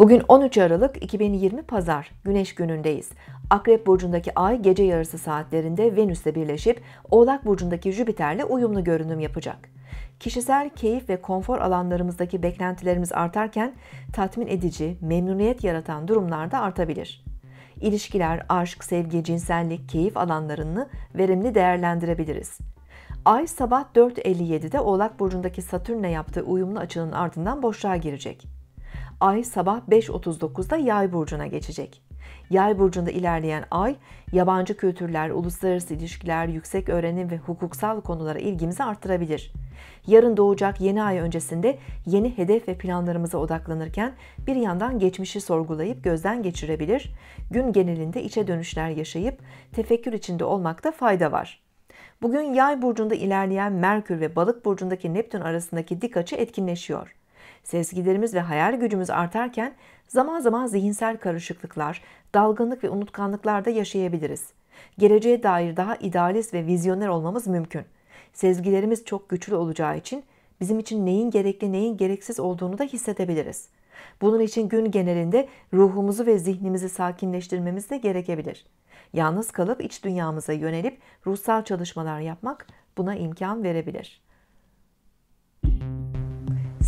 Bugün 13 Aralık 2020 Pazar, Güneş günündeyiz. Akrep Burcu'ndaki ay gece yarısı saatlerinde Venüs'le birleşip Oğlak Burcu'ndaki Jüpiter'le uyumlu görünüm yapacak. Kişisel keyif ve konfor alanlarımızdaki beklentilerimiz artarken tatmin edici, memnuniyet yaratan durumlar da artabilir. İlişkiler, aşk, sevgi, cinsellik, keyif alanlarını verimli değerlendirebiliriz. Ay sabah 4.57'de Oğlak Burcu'ndaki Satürn'le yaptığı uyumlu açının ardından boşluğa girecek. Ay sabah 5.39'da Yay burcuna geçecek. Yay burcunda ilerleyen ay, yabancı kültürler, uluslararası ilişkiler, yüksek öğrenim ve hukuksal konulara ilgimizi artırabilir. Yarın doğacak yeni ay öncesinde yeni hedef ve planlarımıza odaklanırken bir yandan geçmişi sorgulayıp gözden geçirebilir, gün genelinde içe dönüşler yaşayıp tefekkür içinde olmakta fayda var. Bugün Yay burcunda ilerleyen Merkür ve Balık burcundaki Neptün arasındaki dik açı etkinleşiyor. Sezgilerimiz ve hayal gücümüz artarken zaman zaman zihinsel karışıklıklar, dalgınlık ve unutkanlıklar da yaşayabiliriz. Geleceğe dair daha idealist ve vizyoner olmamız mümkün. Sezgilerimiz çok güçlü olacağı için bizim için neyin gerekli neyin gereksiz olduğunu da hissedebiliriz. Bunun için gün genelinde ruhumuzu ve zihnimizi sakinleştirmemiz de gerekebilir. Yalnız kalıp iç dünyamıza yönelip ruhsal çalışmalar yapmak buna imkan verebilir.''